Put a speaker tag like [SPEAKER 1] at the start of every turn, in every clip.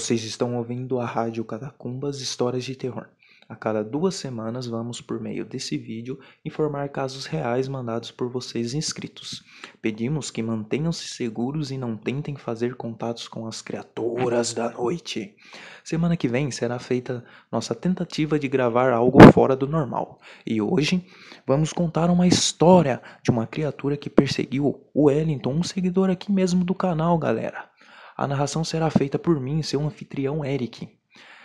[SPEAKER 1] Vocês estão ouvindo a Rádio Catacumbas Histórias de Terror. A cada duas semanas vamos, por meio desse vídeo, informar casos reais mandados por vocês inscritos. Pedimos que mantenham-se seguros e não tentem fazer contatos com as criaturas da noite. Semana que vem será feita nossa tentativa de gravar algo fora do normal. E hoje vamos contar uma história de uma criatura que perseguiu o Wellington, um seguidor aqui mesmo do canal, galera. A narração será feita por mim, seu anfitrião Eric.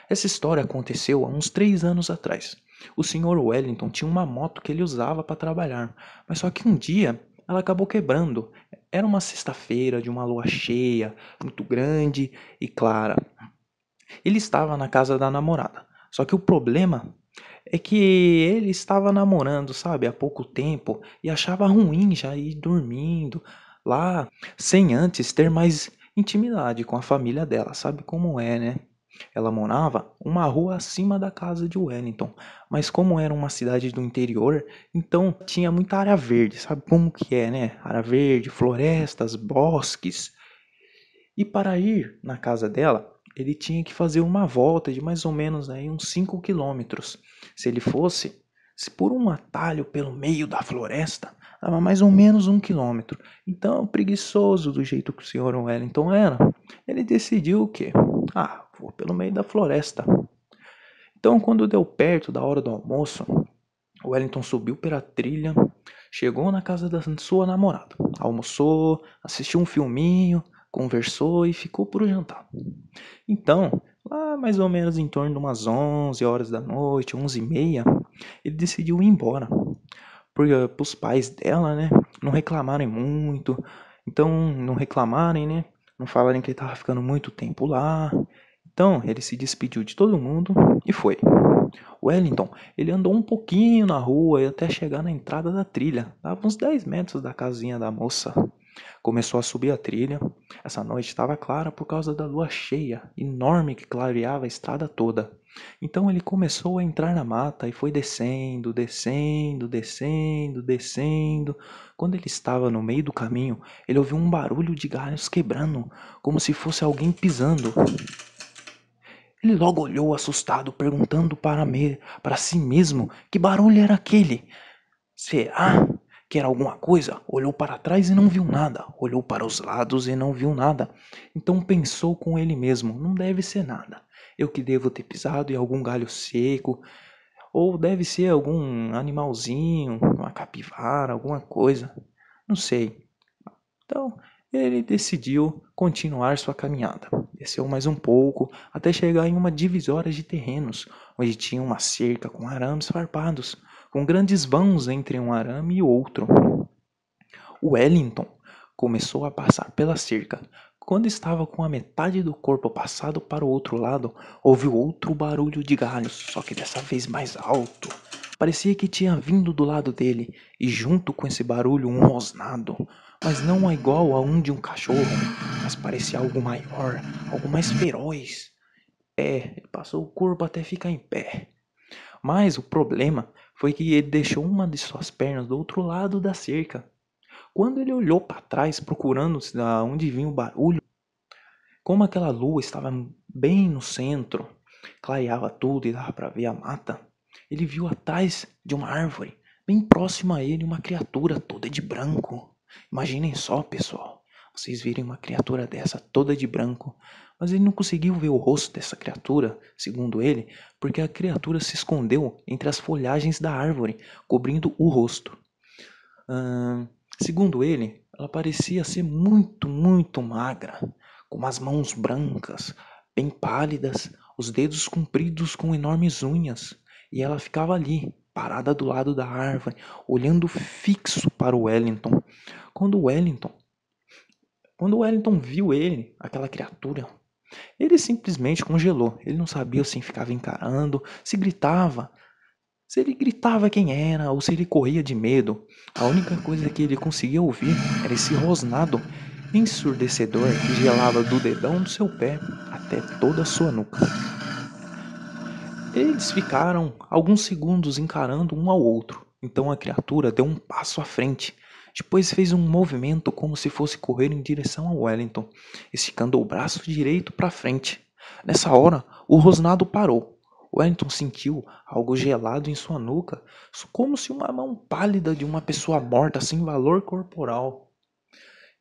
[SPEAKER 1] Essa história aconteceu há uns três anos atrás. O Sr. Wellington tinha uma moto que ele usava para trabalhar, mas só que um dia ela acabou quebrando. Era uma sexta-feira de uma lua cheia, muito grande e clara. Ele estava na casa da namorada. Só que o problema é que ele estava namorando, sabe, há pouco tempo e achava ruim já ir dormindo lá sem antes ter mais intimidade com a família dela, sabe como é, né? Ela morava uma rua acima da casa de Wellington, mas como era uma cidade do interior, então tinha muita área verde, sabe como que é, né? Área verde, florestas, bosques. E para ir na casa dela, ele tinha que fazer uma volta de mais ou menos aí uns 5 quilômetros. Se ele fosse se por um atalho pelo meio da floresta, estava mais ou menos um quilômetro. Então, preguiçoso do jeito que o senhor Wellington era, ele decidiu o quê? Ah, vou pelo meio da floresta. Então, quando deu perto da hora do almoço, Wellington subiu pela trilha, chegou na casa da sua namorada, almoçou, assistiu um filminho, conversou e ficou para o jantar. Então, lá mais ou menos em torno de umas 11 horas da noite, 11 e meia, ele decidiu ir embora para eh, os pais dela, né? Não reclamarem muito. Então, não reclamarem, né? Não falarem que ele tava ficando muito tempo lá. Então, ele se despediu de todo mundo e foi. Wellington, ele andou um pouquinho na rua e até chegar na entrada da trilha. Dava uns 10 metros da casinha da moça. Começou a subir a trilha. Essa noite estava clara por causa da lua cheia, enorme, que clareava a estrada toda. Então ele começou a entrar na mata e foi descendo, descendo, descendo, descendo. Quando ele estava no meio do caminho, ele ouviu um barulho de galhos quebrando, como se fosse alguém pisando. Ele logo olhou assustado, perguntando para, me, para si mesmo que barulho era aquele. Será quer alguma coisa, olhou para trás e não viu nada, olhou para os lados e não viu nada. Então pensou com ele mesmo: não deve ser nada. Eu que devo ter pisado em algum galho seco, ou deve ser algum animalzinho, uma capivara, alguma coisa, não sei. Então ele decidiu continuar sua caminhada. Desceu mais um pouco até chegar em uma divisória de terrenos, onde tinha uma cerca com arames farpados com grandes vãos entre um arame e outro. Wellington começou a passar pela cerca. Quando estava com a metade do corpo passado para o outro lado, ouviu outro barulho de galhos, só que dessa vez mais alto. Parecia que tinha vindo do lado dele, e junto com esse barulho um rosnado, mas não é igual a um de um cachorro, mas parecia algo maior, algo mais feroz. É, ele passou o corpo até ficar em pé. Mas o problema foi que ele deixou uma de suas pernas do outro lado da cerca. Quando ele olhou para trás, procurando da onde vinha o barulho, como aquela lua estava bem no centro, clareava tudo e dava para ver a mata, ele viu atrás de uma árvore, bem próxima a ele, uma criatura toda de branco. Imaginem só, pessoal, vocês virem uma criatura dessa toda de branco, mas ele não conseguiu ver o rosto dessa criatura, segundo ele, porque a criatura se escondeu entre as folhagens da árvore, cobrindo o rosto. segundo ele, ela parecia ser muito, muito magra, com as mãos brancas, bem pálidas, os dedos compridos com enormes unhas, e ela ficava ali, parada do lado da árvore, olhando fixo para o Wellington. Quando o Wellington, quando o Wellington viu ele, aquela criatura ele simplesmente congelou. Ele não sabia se ficava encarando, se gritava, se ele gritava quem era ou se ele corria de medo. A única coisa que ele conseguia ouvir era esse rosnado ensurdecedor que gelava do dedão do seu pé até toda a sua nuca. Eles ficaram alguns segundos encarando um ao outro. Então a criatura deu um passo à frente, depois fez um movimento como se fosse correr em direção a Wellington, esticando o braço direito para frente. Nessa hora, o rosnado parou. Wellington sentiu algo gelado em sua nuca, como se uma mão pálida de uma pessoa morta sem valor corporal.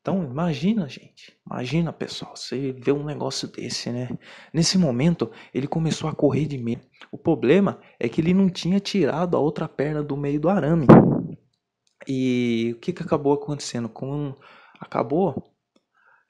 [SPEAKER 1] Então imagina, gente, imagina pessoal, você vê um negócio desse, né? Nesse momento ele começou a correr de medo. O problema é que ele não tinha tirado a outra perna do meio do arame. E o que, que acabou acontecendo? Como acabou,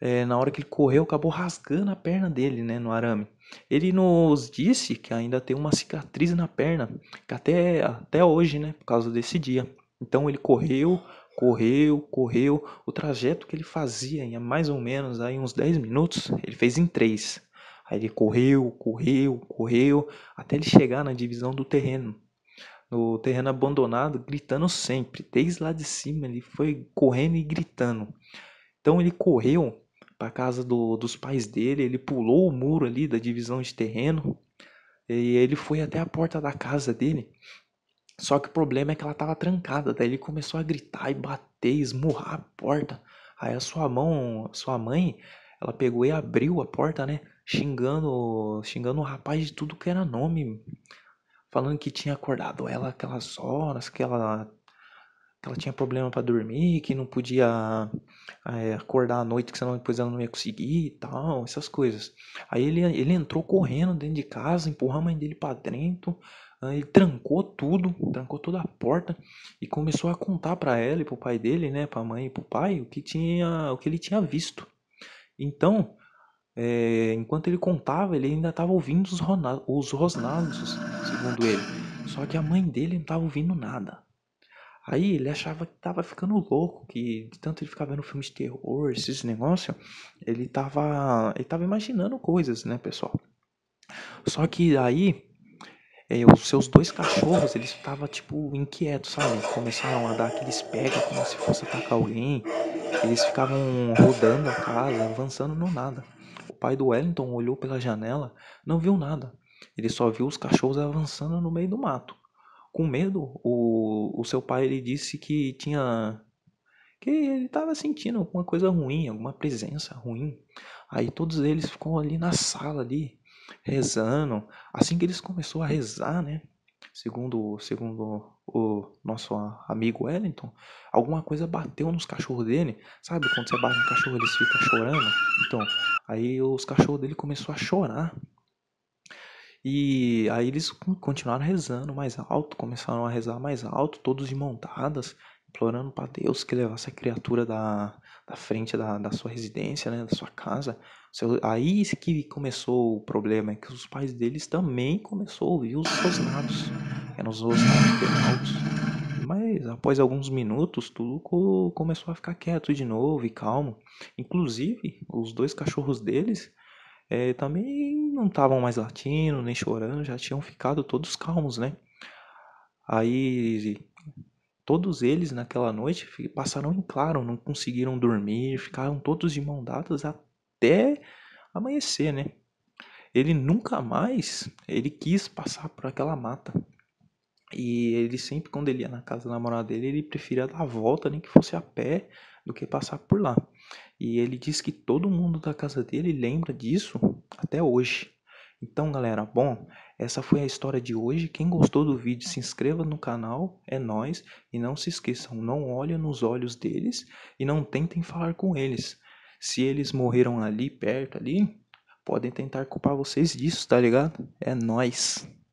[SPEAKER 1] é, na hora que ele correu, acabou rasgando a perna dele né, no arame. Ele nos disse que ainda tem uma cicatriz na perna, que até, até hoje, né, por causa desse dia. Então ele correu, correu, correu. O trajeto que ele fazia em mais ou menos aí uns 10 minutos, ele fez em 3. Aí ele correu, correu, correu, até ele chegar na divisão do terreno no terreno abandonado, gritando sempre, desde lá de cima. Ele foi correndo e gritando. Então ele correu para casa do, dos pais dele, ele pulou o muro ali da divisão de terreno e ele foi até a porta da casa dele. Só que o problema é que ela estava trancada, daí ele começou a gritar e bater, esmurrar a porta. Aí a sua mão, sua mãe, ela pegou e abriu a porta, né? Xingando, xingando o rapaz de tudo que era nome falando que tinha acordado ela aquelas horas, que ela, que ela tinha problema para dormir, que não podia é, acordar à noite, que senão depois ela não ia conseguir e tal, essas coisas. Aí ele, ele entrou correndo dentro de casa, empurrou a mãe dele para dentro, ah, ele trancou tudo, trancou toda a porta e começou a contar para ela e pro pai dele, né, pra mãe e pro pai, o que tinha, o que ele tinha visto. Então, é, enquanto ele contava, ele ainda estava ouvindo os, os rosnados, segundo ele. Só que a mãe dele não estava ouvindo nada. Aí ele achava que estava ficando louco, que de tanto ele ficava vendo filmes de terror, esses negócios, ele estava ele tava imaginando coisas, né, pessoal? Só que aí é, os seus dois cachorros, eles estavam, tipo, inquietos, sabe? Começaram a dar aqueles pega como se fosse atacar alguém. Eles ficavam rodando a casa, avançando no nada pai do Wellington olhou pela janela, não viu nada. Ele só viu os cachorros avançando no meio do mato. Com medo, o, o seu pai ele disse que tinha que ele estava sentindo alguma coisa ruim, alguma presença ruim. Aí todos eles ficam ali na sala ali rezando. Assim que eles começou a rezar, né? Segundo segundo o nosso amigo Wellington, alguma coisa bateu nos cachorros dele. Sabe quando você bate no cachorro, eles ficam chorando? Então, aí os cachorros dele começou a chorar. E aí eles continuaram rezando mais alto, começaram a rezar mais alto, todos de montadas, implorando para Deus que levasse a criatura da, da frente da, da sua residência, né, da sua casa. Aí que começou o problema, é que os pais deles também começou a ouvir os rosnados eram mais né, altos. Mas após alguns minutos, tudo co começou a ficar quieto de novo e calmo. Inclusive, os dois cachorros deles é, também não estavam mais latindo nem chorando, já tinham ficado todos calmos, né? Aí todos eles naquela noite passaram em claro, não conseguiram dormir, ficaram todos de mão dadas até amanhecer, né? Ele nunca mais ele quis passar por aquela mata. E ele sempre, quando ele ia na casa da namorada dele, ele preferia dar a volta, nem que fosse a pé, do que passar por lá. E ele diz que todo mundo da casa dele lembra disso até hoje. Então, galera, bom, essa foi a história de hoje. Quem gostou do vídeo, se inscreva no canal, é nós e não se esqueçam, não olhem nos olhos deles e não tentem falar com eles. Se eles morreram ali perto ali, podem tentar culpar vocês disso, tá ligado? É nós.